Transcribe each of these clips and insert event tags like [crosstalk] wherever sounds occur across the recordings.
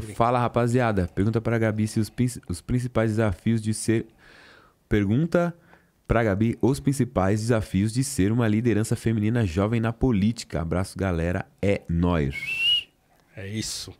Fala, rapaziada. Pergunta pra Gabi se os, os principais desafios de ser. Pergunta pra Gabi os principais desafios de ser uma liderança feminina jovem na política. Abraço, galera. É nós. É isso.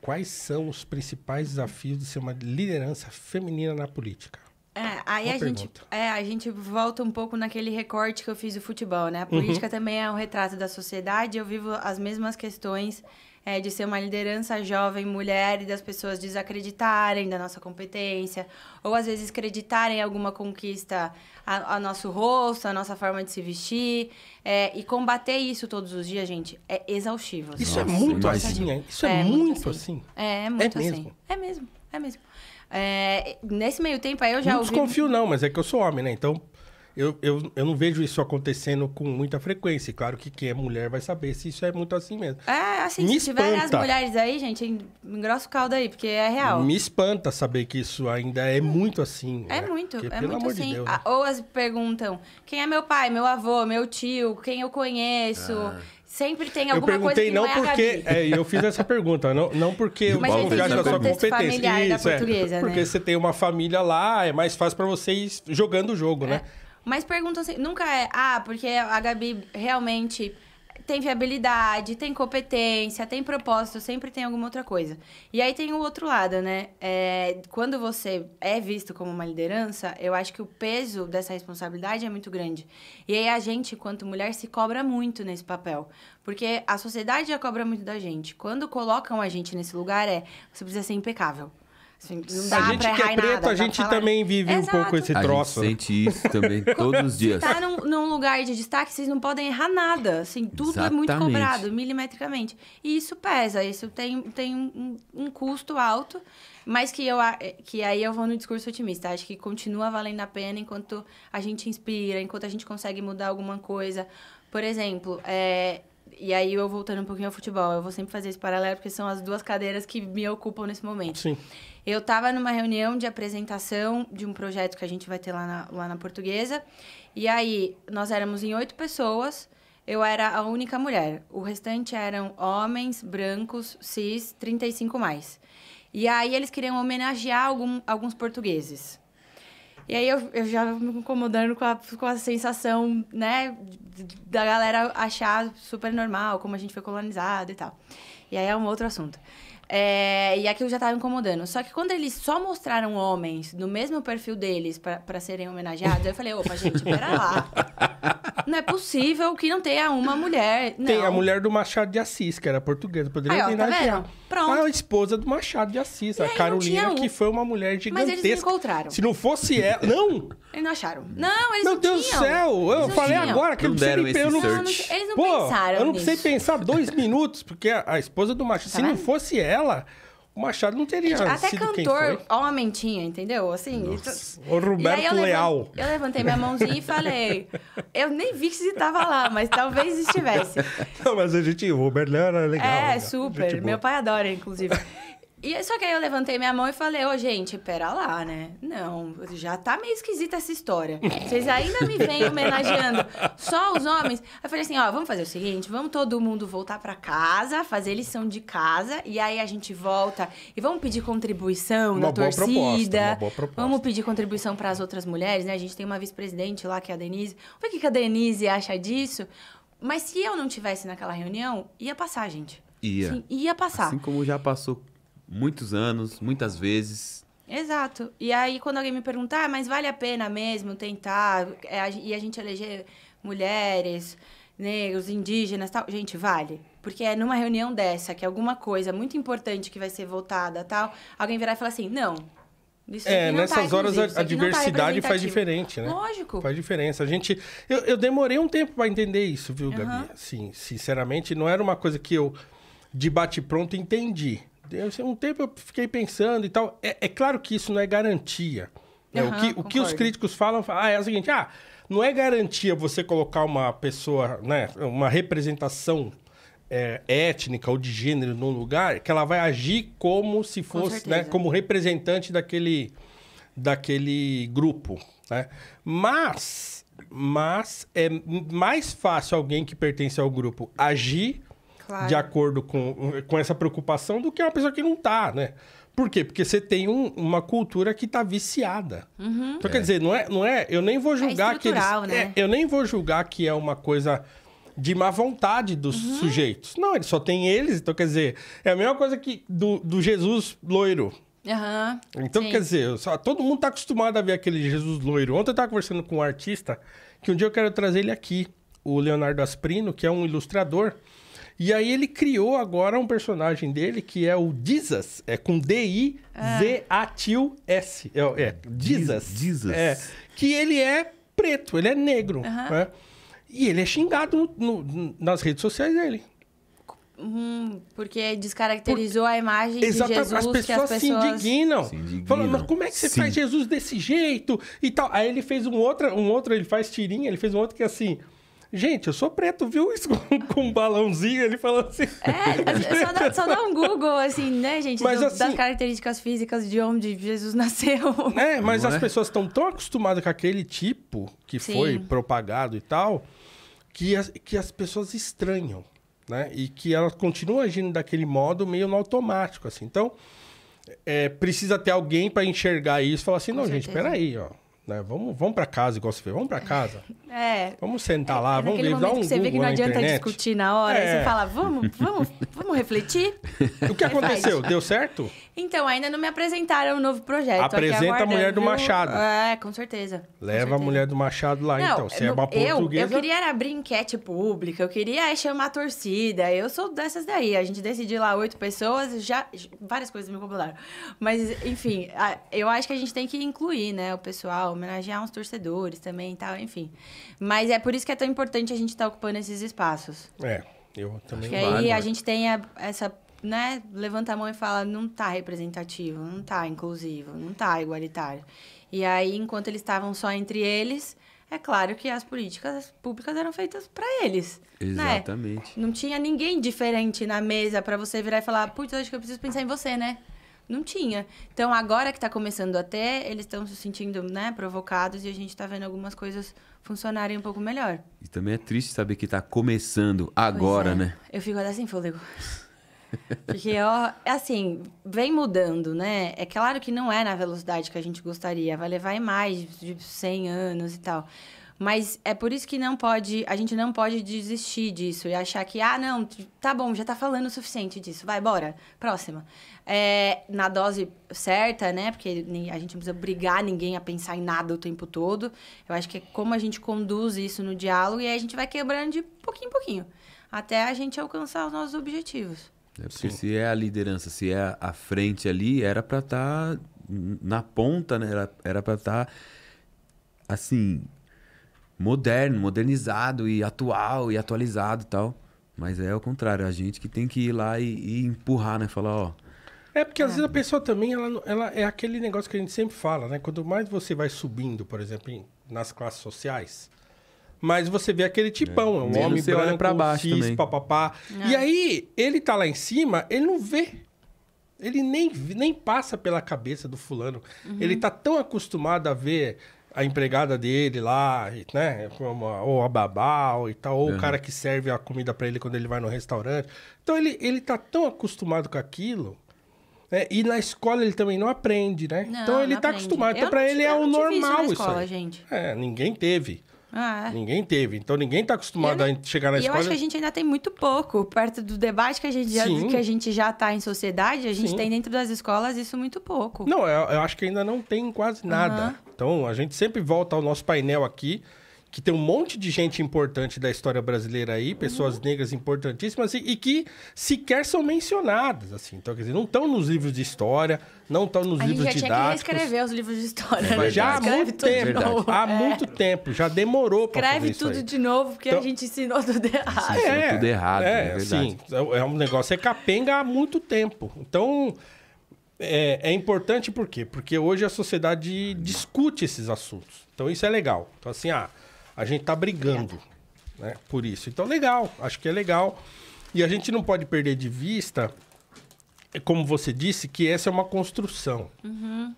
Quais são os principais desafios de ser uma liderança feminina na política? É, aí a gente, é, a gente volta um pouco naquele recorte que eu fiz do futebol, né? A uhum. política uhum. também é um retrato da sociedade, eu vivo as mesmas questões é, de ser uma liderança jovem, mulher, e das pessoas desacreditarem da nossa competência, ou às vezes acreditarem em alguma conquista a, a nosso rosto, a nossa forma de se vestir, é, e combater isso todos os dias, gente, é exaustivo. É assim. Isso nossa, é muito assim, Isso é, é muito, muito assim. assim. É, é, é muito é assim. Mesmo. É mesmo, é mesmo. nesse meio tempo aí eu já não ouvi... Não desconfio não, mas é que eu sou homem, né? Então... Eu, eu, eu não vejo isso acontecendo com muita frequência. Claro que quem é mulher vai saber se isso é muito assim mesmo. É, assim, Me se espanta. tiver as mulheres aí, gente, engrossa o caldo aí, porque é real. Me espanta saber que isso ainda é muito assim. É né? muito, porque, é muito assim. De Deus, ah, né? Ou as perguntam, quem é meu pai, meu avô, meu tio, quem eu conheço... Ah. Sempre tem alguma coisa Eu perguntei coisa não, não é porque... É, eu fiz essa pergunta, não, não porque eu já na sua competência. Isso, é, né? Porque você tem uma família lá, é mais fácil para vocês jogando o jogo, né? É. Mas perguntam assim, nunca é, ah, porque a Gabi realmente tem viabilidade, tem competência, tem propósito, sempre tem alguma outra coisa. E aí tem o outro lado, né? É, quando você é visto como uma liderança, eu acho que o peso dessa responsabilidade é muito grande. E aí a gente, quanto mulher, se cobra muito nesse papel. Porque a sociedade já cobra muito da gente. Quando colocam a gente nesse lugar, é você precisa ser impecável. Assim, a gente que é preto, nada, a gente também vive Exato. um pouco esse a troço. A gente sente isso também [laughs] todos os dias. Tá num, num, lugar de destaque, vocês não podem errar nada. Assim, tudo Exatamente. é muito cobrado, milimetricamente. E isso pesa, isso tem, tem um, um custo alto, mas que, eu, que aí eu vou no discurso otimista. Acho que continua valendo a pena enquanto a gente inspira, enquanto a gente consegue mudar alguma coisa. Por exemplo, é, e aí, eu voltando um pouquinho ao futebol, eu vou sempre fazer esse paralelo, porque são as duas cadeiras que me ocupam nesse momento. Sim. Eu estava numa reunião de apresentação de um projeto que a gente vai ter lá na, lá na Portuguesa. E aí, nós éramos em oito pessoas. Eu era a única mulher. O restante eram homens, brancos, cis, 35 mais. E aí, eles queriam homenagear algum, alguns portugueses. E aí eu, eu já me incomodando com a, com a sensação, né, da galera achar super normal como a gente foi colonizado e tal. E aí é um outro assunto. É, e aquilo já estava incomodando. Só que quando eles só mostraram homens no mesmo perfil deles para serem homenageados, eu falei, opa, gente, pera lá. Não é possível que não tenha uma mulher. Não. Tem a mulher do Machado de Assis, que era portuguesa. Poderia homenagear Pronto. A esposa do Machado de Assis, e a Carolina, um. que foi uma mulher gigantesca. Mas eles não encontraram. Se não fosse ela... Não! Eles não acharam. Não, eles Meu não Deus tinham. Meu Deus do céu! Eu falei tinham. agora que não eu não precisei... Eu não, não, eles não Pô, pensaram Eu não precisei pensar dois minutos, porque a, a esposa do Machado... Tá se vendo? não fosse ela o Machado não teria Até cantor homem tinha, entendeu? Assim, então, O Roberto eu Leal. eu levantei minha mãozinha e falei... Eu nem vi que você estava lá, mas talvez estivesse. [laughs] Não, mas a gente... O Roberto Leal era legal. É, legal. super. Meu pai adora, inclusive. E só que aí eu levantei minha mão e falei, ô, oh, gente, pera lá, né? Não, já tá meio esquisita essa história. Vocês ainda me vêm homenageando só os homens. Aí eu falei assim, ó, oh, vamos fazer o seguinte, vamos todo mundo voltar para casa, fazer lição de casa, e aí a gente volta e vamos pedir contribuição uma da torcida. Proposta, uma boa proposta. Vamos pedir contribuição para as outras mulheres, né? A gente tem uma vice-presidente lá, que é a Denise. o que a Denise acha disso. Mas se eu não tivesse naquela reunião, ia passar, gente. Ia. Sim, ia passar. Assim como já passou muitos anos, muitas vezes. Exato. E aí, quando alguém me perguntar, ah, mas vale a pena mesmo tentar? É, e a gente eleger mulheres, negros, indígenas tal. Gente, vale. Porque é numa reunião dessa que alguma coisa muito importante que vai ser votada tal, alguém virar e falar assim: não. Isso é, nessas tá horas a, a tá diversidade tá faz diferente, né? Lógico. Faz diferença. A gente. Eu, eu demorei um tempo para entender isso, viu, Gabi? Sim, sinceramente, não era uma coisa que eu, de bate-pronto, entendi um tempo eu fiquei pensando e tal. É, é claro que isso não é garantia. Né? Uhum, o, que, o que, os críticos falam ah, é o seguinte: ah, não é garantia você colocar uma pessoa, né, uma representação é, étnica ou de gênero num lugar, que ela vai agir como se fosse, Com né, como representante daquele, daquele grupo. Né? Mas, mas é mais fácil alguém que pertence ao grupo agir claro. de acordo com, com essa preocupação do que uma pessoa que não tá, né? Por quê? Porque você tem um, uma cultura que está viciada. Uhum. Então, é. quer dizer, não é, não é. Eu nem vou é julgar é que eles, é, né? é, Eu nem vou julgar que é uma coisa de má vontade dos uhum. sujeitos. Não, ele só tem eles. Então, quer dizer, é a mesma coisa que do, do Jesus loiro. Uhum. Então, Sim. quer dizer, só, todo mundo está acostumado a ver aquele Jesus loiro. Ontem eu estava conversando com um artista que um dia eu quero trazer ele aqui, o Leonardo Asprino, que é um ilustrador. E aí ele criou agora um personagem dele que é o Jesus é com D-I-Z-A-T-I-U-S. É, é Dizas. É, que ele é preto, ele é negro. Uhum. E ele é xingado no, no, nas redes sociais dele. Hum, porque descaracterizou Por... a imagem Exato, de Jesus. As pessoas, que as pessoas se indignam. Falando, mas como é que você Sim. faz Jesus desse jeito? E tal. Aí ele fez um outro, um outro, ele faz tirinha, ele fez um outro que é assim. Gente, eu sou preto, viu? [laughs] Isso com, com um balãozinho, ele falou assim. É, só dá, só dá um Google, assim, né, gente? Mas, do, assim, das características físicas de onde Jesus nasceu. É, mas Não as é? pessoas estão tão acostumadas com aquele tipo que Sim. foi propagado e tal, que as, que as pessoas estranham, né? E que elas continuam agindo daquele modo meio no automático, assim. Então, é, precisa ter alguém para enxergar isso e falar assim: com não, certeza. gente, peraí, ó né? Vamos, vamos para casa, igual você fez. Vamos para casa. [laughs] É. Vamos sentar é, lá, é vamos ver, dar um você vê que não adianta internet. discutir na hora, é. você fala, vamos, vamos, [laughs] vamos refletir. O que aconteceu? Deu certo? Então, ainda não me apresentaram um novo projeto. Apresenta a Mulher do Machado. É, com certeza. Leva com certeza. a Mulher do Machado lá, não, então. Você é eu, é uma eu, portuguesa. Eu queria era abrir enquete pública, eu queria é chamar a torcida. Eu sou dessas daí. A gente decidiu lá oito pessoas, já... Várias coisas me incomodaram. Mas, enfim, eu acho que a gente tem que incluir, né, o pessoal homenagear uns torcedores também e tal, enfim. Mas é por isso que é tão importante a gente estar tá ocupando esses espaços. É, eu também. Porque aí a né? gente tem a, essa né, levanta a mão e fala, não tá representativo, não tá inclusivo, não tá igualitário. E aí, enquanto eles estavam só entre eles, é claro que as políticas públicas eram feitas para eles. Né? Exatamente. Né? Não tinha ninguém diferente na mesa para você virar e falar, putz, acho que eu preciso pensar em você, né? não tinha. Então, agora que está começando até, eles estão se sentindo né, provocados e a gente está vendo algumas coisas funcionarem um pouco melhor. E também é triste saber que está começando agora, é. né? Eu fico até sem fôlego. [laughs] Porque, ó, é assim, vem mudando, né? É claro que não é na velocidade que a gente gostaria. Vai levar mais de 100 anos e tal. Mas é por isso que não pode, a gente não pode desistir disso e achar que, ah, não, tá bom, já tá falando o suficiente disso, vai, bora, próxima. É, na dose certa, né? Porque a gente não precisa obrigar ninguém a pensar em nada o tempo todo. Eu acho que é como a gente conduz isso no diálogo e aí a gente vai quebrando de pouquinho em pouquinho, até a gente alcançar os nossos objetivos. É porque Sim. se é a liderança, se é a frente ali, era para estar tá na ponta, né? Era, para estar tá, assim, moderno, modernizado e atual e atualizado e tal. Mas é o contrário, a gente que tem que ir lá e, e empurrar, né? Falar, ó. É porque às é. vezes a pessoa também, ela, ela é aquele negócio que a gente sempre fala, né? Quanto mais você vai subindo, por exemplo, em, nas classes sociais, mas você vê aquele tipão, é, um homem branco, olha pra baixo X, papapá. E é. aí, ele tá lá em cima, ele não vê. Ele nem, nem passa pela cabeça do fulano. Uhum. Ele tá tão acostumado a ver a empregada dele lá, né? Ou a babá ou e tal, ou uhum. o cara que serve a comida para ele quando ele vai no restaurante. Então ele, ele tá tão acostumado com aquilo. Né, e na escola ele também não aprende, né? Não, então ele não tá aprende. acostumado. É então, para ele é, é o normal isso. Na escola, isso aí. Gente. É, ninguém teve. Ah, é. Ninguém teve. Então ninguém está acostumado a chegar na e escola. Eu acho que a gente ainda tem muito pouco. Perto do debate que a gente já, que a gente já tá em sociedade, a gente Sim. tem dentro das escolas isso muito pouco. Não, eu, eu acho que ainda não tem quase nada. Uhum. Então a gente sempre volta ao nosso painel aqui que tem um monte de gente importante da história brasileira aí, pessoas uhum. negras importantíssimas e, e, que sequer são mencionadas, assim. Então, quer dizer, não estão nos livros de história, não estão nos a livros dados. A gente já tinha que reescrever os livros de história. É né? já há muito tempo, há é. muito tempo, já demorou para fazer isso Escreve tudo de novo, porque então, a gente ensinou tudo errado. É, tudo errado, é, é Sim, é, é um negócio, é capenga há muito tempo. Então... É, é, importante por quê? Porque hoje a sociedade discute esses assuntos. Então isso é legal. Então assim, ah, a gente está brigando né, por isso. Então, legal, acho que é legal. E a gente não pode perder de vista, é como você disse, que essa é uma construção. Uhum.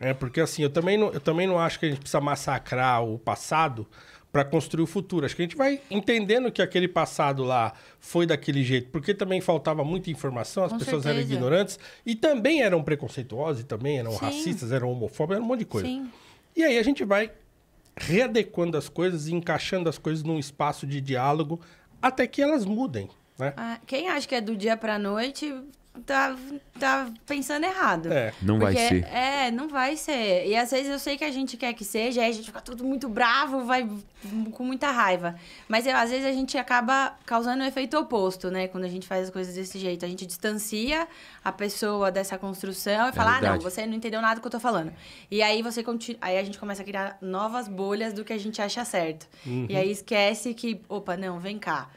É, porque assim, eu também, não, eu também não acho que a gente precisa massacrar o passado para construir o futuro. Acho que a gente vai entendendo que aquele passado lá foi daquele jeito, porque também faltava muita informação, as Com pessoas certeza. eram ignorantes e também eram preconceituosas, e também eram Sim. racistas, eram homofóbicas, era um monte de coisa. Sim. E aí a gente vai readequando as coisas e encaixando as coisas num espaço de diálogo até que elas mudem. Né? Ah, quem acha que é do dia para noite tá, tá pensando errado. É, não Porque, vai ser. É, não vai ser. E às vezes eu sei que a gente quer que seja, aí a gente fica tudo muito bravo, vai com muita raiva. Mas eu, às vezes a gente acaba causando o um efeito oposto, né? Quando a gente faz as coisas desse jeito. A gente distancia a pessoa dessa construção e é fala, ah, não, você não entendeu nada do que eu tô falando. E aí você continua. Aí a gente começa a criar novas bolhas do que a gente acha certo. Uhum. E aí esquece que, opa, não, vem cá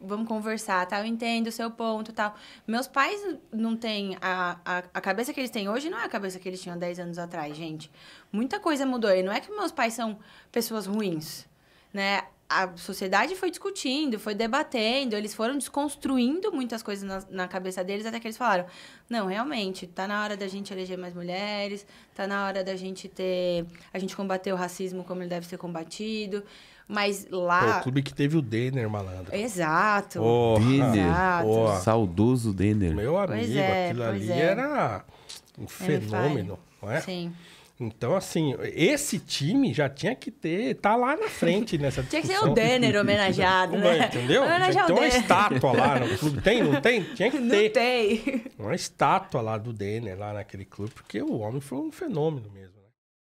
vamos conversar, tá? Eu entendo o seu ponto, tal. Meus pais não têm a, a, a, cabeça que eles têm hoje não é a cabeça que eles tinham 10 anos atrás, gente. Muita coisa mudou. E não é que meus pais são pessoas ruins, né? A sociedade foi discutindo, foi debatendo, eles foram desconstruindo muitas coisas na, na cabeça deles até que eles falaram: não, realmente, tá na hora da gente eleger mais mulheres, tá na hora da gente ter. a gente combater o racismo como ele deve ser combatido. Mas lá. Pô, o clube que teve o Denner, malandro. Exato. Oh, Denner. Exato. Oh. Saudoso Denner. Meu amigo, é, aquilo ali é. era um fenômeno, não é? Sim. Então, assim, esse time já tinha que ter, tá lá na frente nessa [laughs] Tinha que ser o Denner homenageado, é, né? Entendeu? Homenagear tem uma estátua lá no clube. Tem, não tem? Tinha que ter. Não tem. Uma estátua lá do Denner, lá naquele clube, porque o homem foi um fenômeno mesmo.